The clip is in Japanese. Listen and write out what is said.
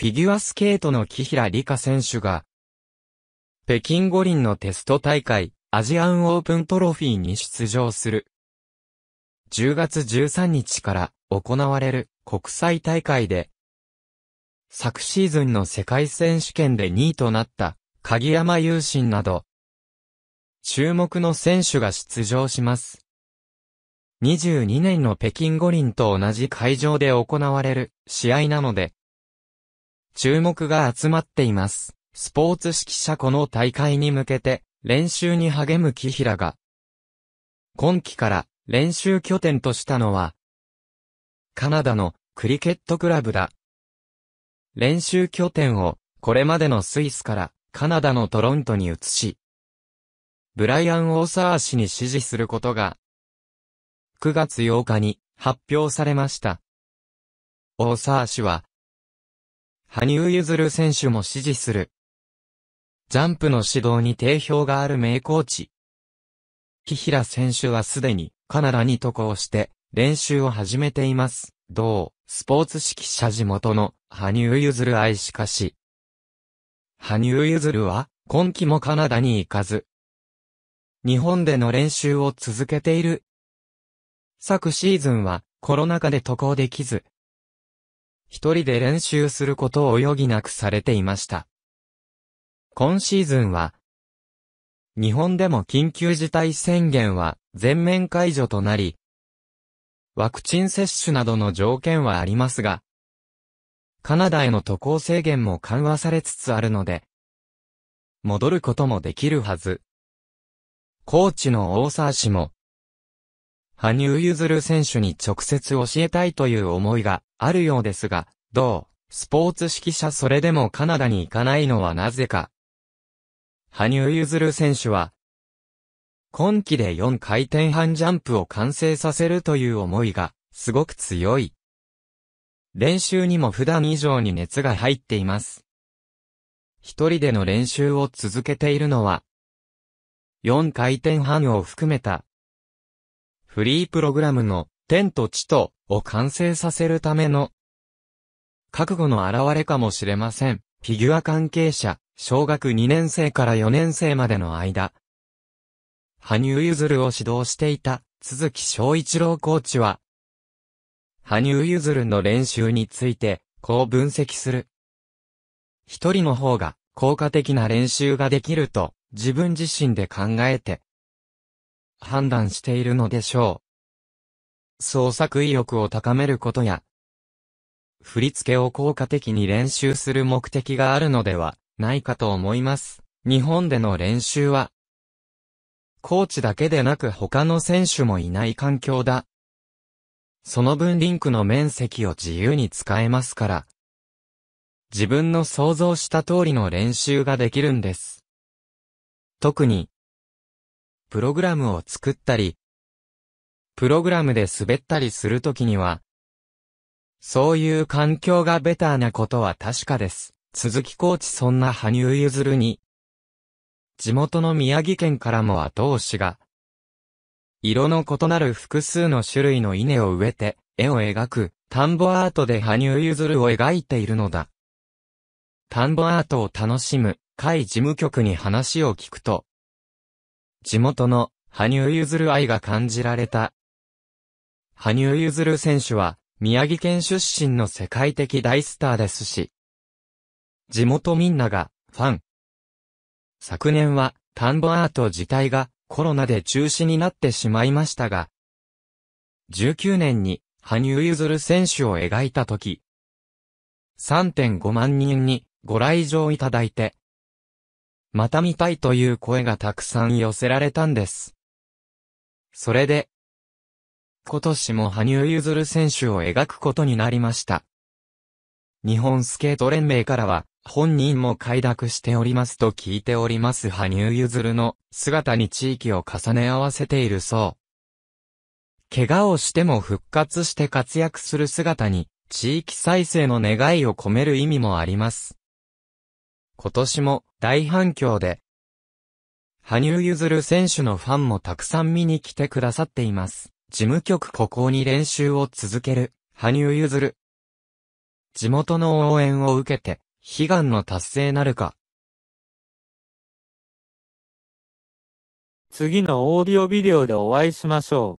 フィギュアスケートの木平理香選手が、北京五輪のテスト大会、アジアンオープントロフィーに出場する。10月13日から行われる国際大会で、昨シーズンの世界選手権で2位となった鍵山雄心など、注目の選手が出場します。22年の北京五輪と同じ会場で行われる試合なので、注目が集まっています。スポーツ指揮者この大会に向けて、練習に励む木平が、今季から練習拠点としたのは、カナダのクリケットクラブだ。練習拠点を、これまでのスイスからカナダのトロントに移し、ブライアン・オーサー氏に指示することが、9月8日に発表されました。オーサー氏は、羽生結弦選手も支持する。ジャンプの指導に定評がある名コーチ。日平選手はすでにカナダに渡航して練習を始めています。同、スポーツ指揮者地元の羽生結弦愛しかし。羽生結弦は今季もカナダに行かず。日本での練習を続けている。昨シーズンはコロナ禍で渡航できず、一人で練習することを余儀なくされていました。今シーズンは、日本でも緊急事態宣言は全面解除となり、ワクチン接種などの条件はありますが、カナダへの渡航制限も緩和されつつあるので、戻ることもできるはず。コーチの大沢氏も、羽生結弦選手に直接教えたいという思いがあるようですが、どう、スポーツ指揮者それでもカナダに行かないのはなぜか。羽生結弦選手は、今季で4回転半ジャンプを完成させるという思いが、すごく強い。練習にも普段以上に熱が入っています。一人での練習を続けているのは、4回転半を含めたフリープログラムの天と地とを完成させるための覚悟の現れかもしれません。フィギュア関係者、小学2年生から4年生までの間、羽生結弦を指導していた鈴木昭一郎コーチは、羽生結弦の練習について、こう分析する。一人の方が効果的な練習ができると自分自身で考えて判断しているのでしょう。創作意欲を高めることや、振り付けを効果的に練習する目的があるのではないかと思います。日本での練習は、コーチだけでなく他の選手もいない環境だ。その分リンクの面積を自由に使えますから、自分の想像した通りの練習ができるんです。特に、プログラムを作ったり、プログラムで滑ったりするときには、そういう環境がベターなことは確かです。鈴木コーチそんな羽生結弦に、地元の宮城県からも後押しが、色の異なる複数の種類の稲を植えて、絵を描く、田んぼアートで羽生結弦を描いているのだ。田んぼアートを楽しむ、会事務局に話を聞くと、地元の羽生結弦愛が感じられた。羽生結弦選手は、宮城県出身の世界的大スターですし、地元みんなが、ファン。昨年は、田んぼアート自体が、コロナで中止になってしまいましたが、19年に、羽生結弦選手を描いたとき、3.5万人にご来場いただいて、また見たいという声がたくさん寄せられたんです。それで、今年も羽生結弦選手を描くことになりました。日本スケート連盟からは、本人も快諾しておりますと聞いております羽生結弦の姿に地域を重ね合わせているそう。怪我をしても復活して活躍する姿に、地域再生の願いを込める意味もあります。今年も大反響で、羽生結弦選手のファンもたくさん見に来てくださっています。事務局ここに練習を続ける、羽生結弦。地元の応援を受けて、悲願の達成なるか。次のオーディオビデオでお会いしましょう。